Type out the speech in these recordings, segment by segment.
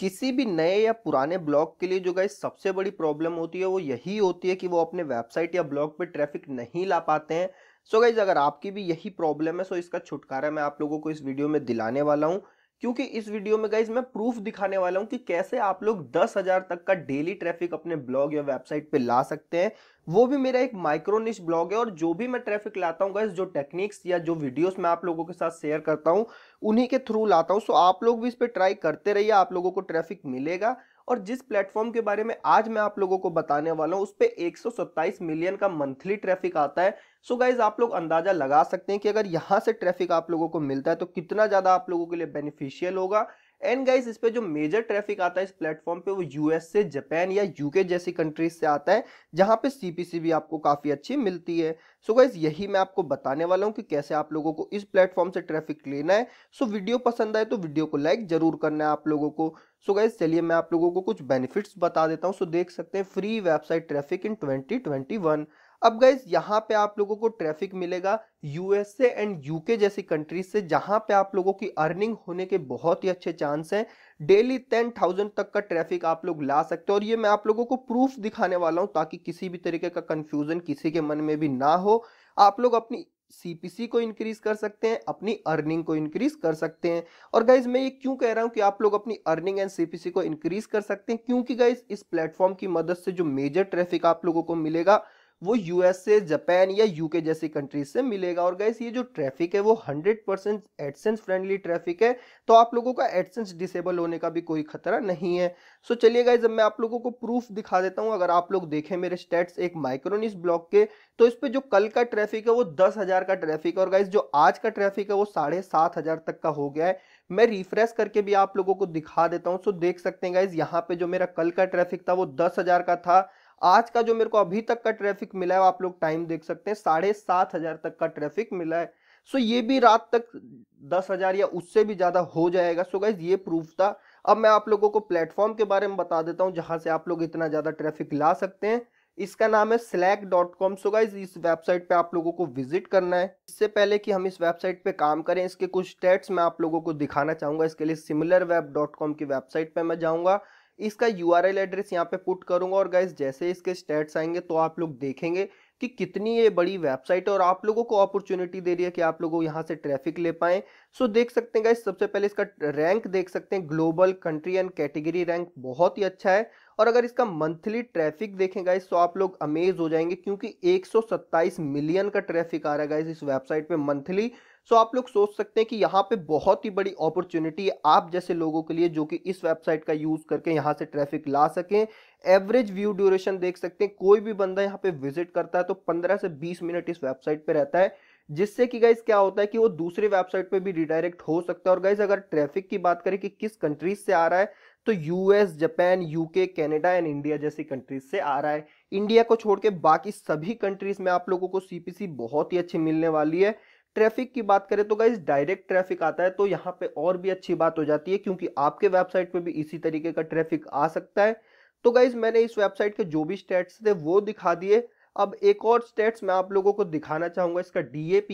किसी भी नए या पुराने ब्लॉग के लिए जो गाइज सबसे बड़ी प्रॉब्लम होती है वो यही होती है कि वो अपने वेबसाइट या ब्लॉग पे ट्रैफिक नहीं ला पाते हैं सो so गाइज अगर आपकी भी यही प्रॉब्लम है सो so इसका छुटकारा मैं आप लोगों को इस वीडियो में दिलाने वाला हूँ क्योंकि इस वीडियो में गाइज मैं प्रूफ दिखाने वाला हूं कि कैसे आप लोग दस हजार तक का डेली ट्रैफिक अपने ब्लॉग या वेबसाइट पे ला सकते हैं वो भी मेरा एक माइक्रोनिश ब्लॉग है और जो भी मैं ट्रैफिक लाता हूँ गाइज जो टेक्निक्स या जो वीडियोस मैं आप लोगों के साथ शेयर करता हूँ उन्हीं के थ्रू लाता हूँ सो आप लोग भी इस पर ट्राई करते रहिए आप लोगों को ट्रैफिक मिलेगा और जिस प्लेटफॉर्म के बारे में आज मैं आप लोगों को बताने वाला हूँ उस पर एक मिलियन का मंथली ट्रैफिक आता है सो so गाइज आप लोग अंदाजा लगा सकते हैं कि अगर यहाँ से ट्रैफिक आप लोगों को मिलता है तो कितना ज़्यादा आप लोगों के लिए बेनिफिशियल होगा एंड गाइज इस पे जो मेजर ट्रैफिक आता है इस प्लेटफॉर्म पे वो यूएस से जापान या यूके जैसी कंट्रीज से आता है जहाँ पे सीपीसी भी आपको काफ़ी अच्छी मिलती है सो so गाइज यही मैं आपको बताने वाला हूँ कि कैसे आप लोगों को इस प्लेटफॉर्म से ट्रैफिक लेना है सो so, वीडियो पसंद आए तो वीडियो को लाइक जरूर करना है आप लोगों को सो so गाइज चलिए मैं आप लोगों को कुछ बेनिफिट्स बता देता हूँ सो so, देख सकते हैं free website traffic in twenty अब गाइज यहाँ पे आप लोगों को ट्रैफिक मिलेगा यूएसए एंड यूके जैसी कंट्रीज से जहाँ पे आप लोगों की अर्निंग होने के बहुत ही अच्छे चांस हैं डेली टेन थाउजेंड तक का ट्रैफिक आप लोग ला सकते हो और ये मैं आप लोगों को प्रूफ दिखाने वाला हूँ ताकि किसी भी तरीके का कन्फ्यूजन किसी के मन में भी ना हो आप लोग अपनी सीपीसी को इंक्रीज कर सकते हैं अपनी अर्निंग को इंक्रीज कर सकते हैं और गाइज मैं ये क्यों कह रहा हूँ कि आप लोग अपनी अर्निंग एंड सीपीसी को इंक्रीज कर सकते हैं क्योंकि गाइज इस प्लेटफॉर्म की मदद से जो मेजर ट्रैफिक आप लोगों को मिलेगा वो यूएसए जापान या यूके जैसी कंट्रीज से मिलेगा और गैस ये जो ट्रैफिक है वो 100 परसेंट एडसेंस फ्रेंडली ट्रैफिक है तो आप लोगों का एडसेंस डिसेबल होने का भी कोई खतरा नहीं है सो चलिए गाइज अब मैं आप लोगों को प्रूफ दिखा देता हूँ अगर आप लोग देखें मेरे स्टेट्स एक माइक्रोनिस ब्लॉक के तो इस पर जो कल का ट्रैफिक है वो दस हजार का ट्रैफिक है और गाइज जो आज का ट्रैफिक है वो साढ़े सात हजार तक का हो गया है मैं रिफ्रेश करके भी आप लोगों को दिखा देता हूँ सो देख सकते हैं गाइज यहाँ पे जो मेरा कल का ट्रैफिक था वो दस हजार का था आज का जो मेरे को अभी तक का ट्रैफिक मिला है आप लोग टाइम देख सकते हैं साढ़े सात हजार तक का ट्रैफिक मिला है सो ये भी रात तक दस हजार या उससे भी ज्यादा हो जाएगा सो गाइज ये प्रूफ था अब मैं आप लोगों को प्लेटफॉर्म के बारे में बता देता हूँ जहां से आप लोग इतना ज्यादा ट्रैफिक ला सकते हैं इसका नाम है Slack dot com so guys इस वेबसाइट पे आप लोगों को विजिट करना है इससे पहले कि हम इस वेबसाइट पे काम करें इसके कुछ स्टेट्स मैं आप लोगों को दिखाना चाहूंगा इसके लिए सिमिलर वेब डॉट कॉम की वेबसाइट पे मैं जाऊंगा इसका यू आर एल एड्रेस यहाँ पे पुट करूंगा और गाइज जैसे इसके स्टेट्स आएंगे तो आप लोग देखेंगे कि कितनी ये बड़ी वेबसाइट है और आप लोगों को अपॉर्चुनिटी दे रही है कि आप लोगों यहाँ से ट्रैफिक ले पाए सो देख सकते हैं गाइज सबसे पहले इसका रैंक देख सकते हैं global country and category rank बहुत ही अच्छा है और अगर इसका मंथली ट्रैफिक देखें गाइस तो आप लोग अमेज हो जाएंगे क्योंकि 127 मिलियन का ट्रैफिक आ रहा है गाइस इस वेबसाइट पे मंथली सो आप लोग सोच सकते हैं कि यहाँ पे बहुत ही बड़ी अपॉर्चुनिटी है आप जैसे लोगों के लिए जो कि इस वेबसाइट का यूज़ करके यहाँ से ट्रैफिक ला सकें एवरेज व्यू ड्यूरेशन देख सकते हैं कोई भी बंदा यहाँ पे विजिट करता है तो 15 से 20 मिनट इस वेबसाइट पे रहता है जिससे कि गाइज क्या होता है कि वो दूसरी वेबसाइट पे भी रिडायरेक्ट हो सकता है और गाइज अगर ट्रैफिक की बात करें कि किस कंट्रीज से आ रहा है तो US Japan UK Canada and India जैसी कंट्रीज से आ रहा है इंडिया को छोड़ के बाकी सभी कंट्रीज में आप लोगों को सीपीसी बहुत ही अच्छी मिलने वाली है ट्रैफिक की बात करें तो गाइज डायरेक्ट ट्रैफिक आता है तो यहाँ पे और भी अच्छी बात हो जाती है क्योंकि आपके वेबसाइट पे भी इसी तरीके का ट्रैफिक आ सकता है तो गाइज मैंने इस वेबसाइट के जो भी स्टेट्स थे वो दिखा दिए अब एक और स्टेट्स मैं आप लोगों को दिखाना चाहूंगा इसका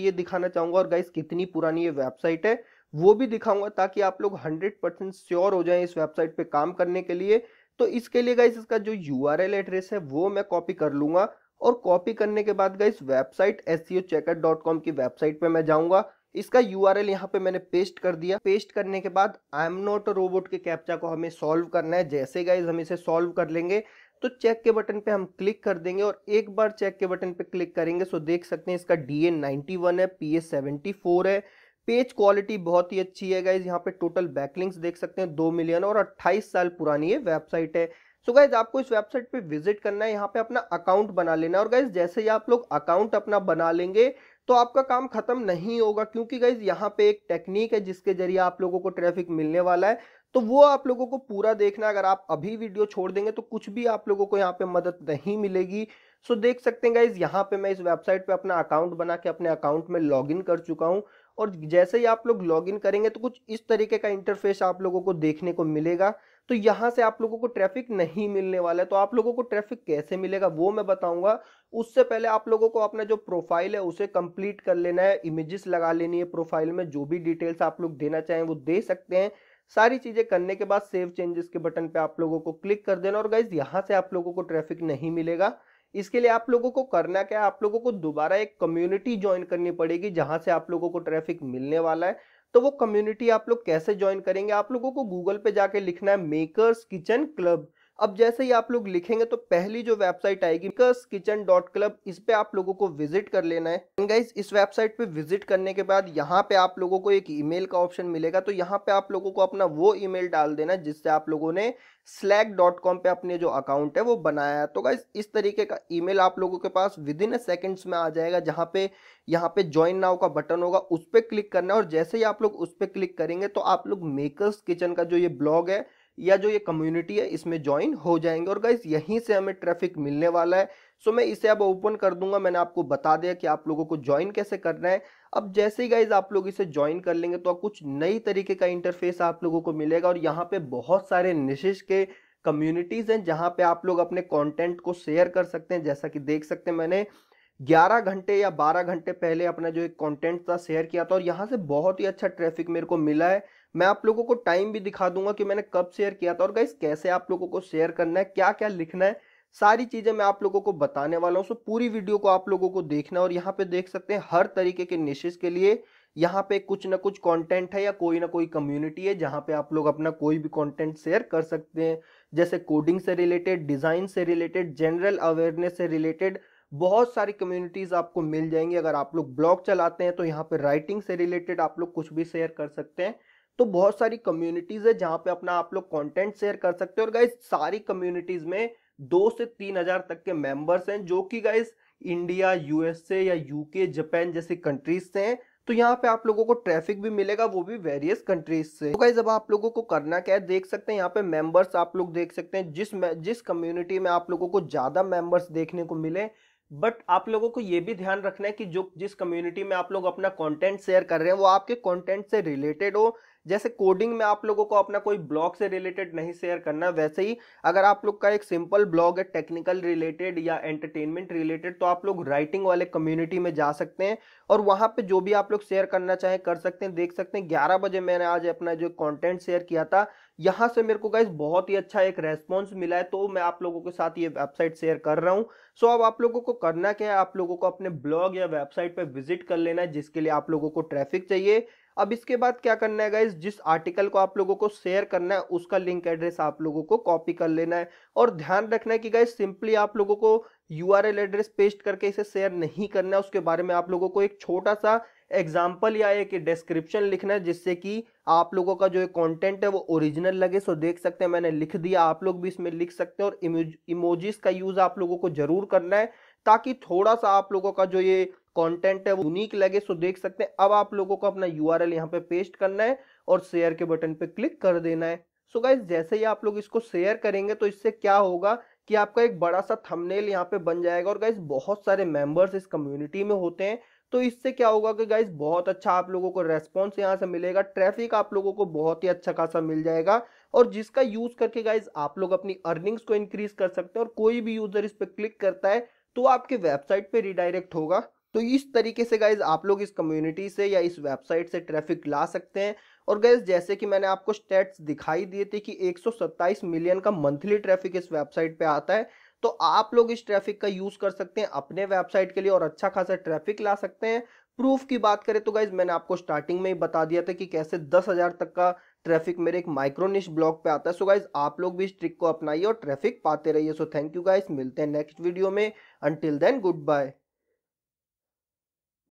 ए दिखाना चाहूंगा और गाइज कितनी पुरानी ये वेबसाइट है वो भी दिखाऊंगा ताकि आप लोग 100 परसेंट श्योर हो जाएं इस वेबसाइट पे काम करने के लिए तो इसके लिए गाइस इसका जो यू एड्रेस है वो मैं कॉपी कर लूंगा और कॉपी करने के बाद गाइस वेबसाइट एस की वेबसाइट पे मैं जाऊंगा इसका यू आर एल यहाँ पे मैंने पेस्ट कर दिया पेस्ट करने के बाद आई एम नॉट रोबोट के कैप्चा को हमें सॉल्व करना है जैसे गाइज हम इसे सॉल्व कर लेंगे तो चेक के बटन पे हम क्लिक कर देंगे और एक बार चेक के बटन पे क्लिक करेंगे सो देख सकते हैं इसका डी ए नाइन्टी वन है पी ए सेवेंटी फोर है पेज क्वालिटी बहुत ही अच्छी है गाइज यहाँ पे टोटल बैकलिंग्स देख सकते हैं दो मिलियन और अट्ठाईस साल पुरानी ये वेबसाइट है सो so गाइज आपको इस वेबसाइट पे विजिट करना है यहाँ पे अपना अकाउंट बना लेना है और गाइज जैसे ही आप लोग अकाउंट अपना बना लेंगे तो आपका काम खत्म नहीं होगा क्योंकि गाइज यहाँ पे एक टेक्निक है जिसके जरिए आप लोगों को ट्रैफिक मिलने वाला है तो वो आप लोगों को पूरा देखना अगर आप अभी वीडियो छोड़ देंगे तो कुछ भी आप लोगों को यहाँ पे मदद नहीं मिलेगी सो देख सकते हैं गाइज यहाँ पे मैं इस वेबसाइट पे अपना अकाउंट बना के अपने अकाउंट में लॉग कर चुका हूँ और जैसे ही आप लोग लॉगिन करेंगे तो कुछ इस तरीके का इंटरफेस आप लोगों को देखने को मिलेगा तो यहाँ से आप लोगों को ट्रैफिक नहीं मिलने वाला है तो आप लोगों को ट्रैफिक कैसे मिलेगा वो मैं बताऊंगा उससे पहले आप लोगों को अपना जो प्रोफाइल है उसे कंप्लीट कर लेना है इमेजेस लगा लेनी है प्रोफाइल में जो भी डिटेल्स आप लोग देना चाहें वो दे सकते हैं सारी चीज़ें करने के बाद सेव चेंजेस के बटन पे आप लोगों को क्लिक कर देना और गाइज यहाँ से आप लोगों को ट्रैफिक नहीं मिलेगा इसके लिए आप लोगों को करना क्या है आप लोगों को दोबारा एक कम्युनिटी ज्वाइन करनी पड़ेगी जहां से आप लोगों को ट्रैफिक मिलने वाला है तो वो कम्युनिटी आप लोग कैसे ज्वाइन करेंगे आप लोगों को गूगल पे जाके लिखना है मेकर्स किचन क्लब अब जैसे ही आप लोग लिखेंगे तो पहली जो वेबसाइट आएगी किचन डॉट क्लब इस पे आप लोगों को विजिट कर लेना है गाइस इस वेबसाइट पे विजिट करने के बाद यहाँ पे आप लोगों को एक ईमेल का ऑप्शन मिलेगा तो यहाँ पे आप लोगों को अपना वो ईमेल डाल देना जिससे आप लोगों ने स्लैक डॉट कॉम पे अपने जो अकाउंट है वो बनाया है तो गाइज इस तरीके का ईमेल आप लोगों के पास विद इन सेकेंड्स में आ जाएगा जहाँ पे यहाँ पे ज्वाइन नाव का बटन होगा उस पर क्लिक करना है और जैसे ही आप लोग उस पर क्लिक करेंगे तो आप लोग मेकर्स किचन का जो ये ब्लॉग है या जो ये कम्युनिटी है इसमें ज्वाइन हो जाएंगे और गाइज यहीं से हमें ट्रैफिक मिलने वाला है सो मैं इसे अब ओपन कर दूंगा मैंने आपको बता दिया कि आप लोगों को ज्वाइन कैसे करना है अब जैसे ही गाइज आप लोग इसे ज्वाइन कर लेंगे तो कुछ नई तरीके का इंटरफेस आप लोगों को मिलेगा और यहाँ पे बहुत सारे निशिश के कम्युनिटीज़ हैं जहाँ पे आप लोग अपने कॉन्टेंट को शेयर कर सकते हैं जैसा कि देख सकते हैं मैंने 11 घंटे या 12 घंटे पहले अपना जो एक कंटेंट था शेयर किया था और यहाँ से बहुत ही अच्छा ट्रैफिक मेरे को मिला है मैं आप लोगों को टाइम भी दिखा दूंगा कि मैंने कब शेयर किया था और गाइस कैसे आप लोगों को शेयर करना है क्या क्या लिखना है सारी चीज़ें मैं आप लोगों को बताने वाला हूँ सो पूरी वीडियो को आप लोगों को देखना और यहाँ पे देख सकते हैं हर तरीके के निशेज के लिए यहाँ पे कुछ ना कुछ कंटेंट है या कोई ना कोई कम्युनिटी है जहाँ पे आप लोग अपना कोई भी कंटेंट शेयर कर सकते हैं जैसे कोडिंग से रिलेटेड डिज़ाइन से रिलेटेड जनरल अवेयरनेस से रिलेटेड बहुत सारी कम्युनिटीज़ आपको मिल जाएंगी अगर आप लोग ब्लॉग चलाते हैं तो यहाँ पे राइटिंग से रिलेटेड आप लोग कुछ भी शेयर कर सकते हैं तो बहुत सारी कम्युनिटीज है जहां पे अपना आप लोग कंटेंट शेयर कर सकते हो और गाइज सारी कम्युनिटीज में दो से तीन हजार तक के मेंबर्स हैं जो कि गाइज इंडिया यूएसए या यूके जापान जैसी कंट्रीज से हैं तो यहाँ पे आप लोगों को ट्रैफिक भी मिलेगा वो भी वेरियस कंट्रीज से तो गाइज अब आप लोगों को करना क्या है देख सकते हैं यहाँ पे मेंबर्स आप लोग देख सकते हैं जिस जिस कम्युनिटी में आप लोगों को ज्यादा मेंबर्स देखने को मिले बट आप लोगों को ये भी ध्यान रखना है कि जो जिस कम्युनिटी में आप लोग अपना कंटेंट शेयर कर रहे हैं वो आपके कंटेंट से रिलेटेड हो जैसे कोडिंग में आप लोगों को अपना कोई ब्लॉग से रिलेटेड नहीं शेयर करना वैसे ही अगर आप लोग का एक सिंपल ब्लॉग है टेक्निकल रिलेटेड या एंटरटेनमेंट रिलेटेड तो आप लोग राइटिंग वाले कम्युनिटी में जा सकते हैं और वहाँ पे जो भी आप लोग शेयर करना चाहें कर सकते हैं देख सकते हैं ग्यारह बजे मैंने आज अपना जो कॉन्टेंट शेयर किया था यहाँ से मेरे को गाइज बहुत ही अच्छा एक रेस्पॉन्स मिला है तो मैं आप लोगों के साथ ये वेबसाइट शेयर कर रहा हूँ सो अब आप लोगों को करना क्या है आप लोगों को अपने ब्लॉग या वेबसाइट पर विजिट कर लेना है जिसके लिए आप लोगों को ट्रैफिक चाहिए अब इसके बाद क्या करना है गाइज जिस आर्टिकल को आप लोगों को शेयर करना है उसका लिंक एड्रेस आप लोगों को कॉपी कर लेना है और ध्यान रखना है कि गाइज सिंपली आप लोगों को यू एड्रेस पेस्ट करके इसे शेयर नहीं करना है उसके बारे में आप लोगों को एक छोटा सा एग्जाम्पल या एक डिस्क्रिप्शन लिखना है जिससे कि आप लोगों का जो कंटेंट है वो ओरिजिनल लगे सो देख सकते हैं मैंने लिख दिया आप लोग भी इसमें लिख सकते हैं और इमोजिस का यूज़ आप लोगों को ज़रूर करना है ताकि थोड़ा सा आप लोगों का जो ये कंटेंट है वो यूनिक लगे सो देख सकते हैं अब आप लोगों को अपना यू आर एल यहाँ पे पेस्ट करना है और शेयर के बटन पे क्लिक कर देना है सो गाइज जैसे ही आप लोग इसको शेयर करेंगे तो इससे क्या होगा कि आपका एक बड़ा सा थंबनेल यहाँ पे बन जाएगा और गाइज बहुत सारे मेंबर्स इस कम्युनिटी में होते हैं तो इससे क्या होगा कि गाइज बहुत अच्छा आप लोगों को रेस्पॉन्स यहाँ से मिलेगा ट्रैफिक आप लोगों को बहुत ही अच्छा खासा मिल जाएगा और जिसका यूज करके गाइज आप लोग अपनी अर्निंग्स को इंक्रीज कर सकते हैं और कोई भी यूजर इस पर क्लिक करता है तो आपके वेबसाइट पे रिडायरेक्ट होगा तो इस तरीके से गाइज आप लोग इस कम्युनिटी से या इस वेबसाइट से ट्रैफिक ला सकते हैं और गैस जैसे कि मैंने आपको स्टेट्स दिखाई दिए थे कि 127 मिलियन का मंथली ट्रैफिक इस वेबसाइट पे आता है तो आप लोग इस ट्रैफिक का यूज कर सकते हैं अपने वेबसाइट के लिए और अच्छा खासा ट्रैफिक ला सकते हैं प्रूफ की बात करें तो गाइज मैंने आपको स्टार्टिंग में ही बता दिया था कि कैसे दस हजार तक का ट्रैफिक मेरे एक माइक्रोनिश ब्लॉग पे आता है सो गाइज आप लोग भी इस ट्रिक को अपनाइए और ट्रैफिक पाते रहिए सो थैंक यू गाइज मिलते हैं नेक्स्ट वीडियो में अंटिल देन गुड बाय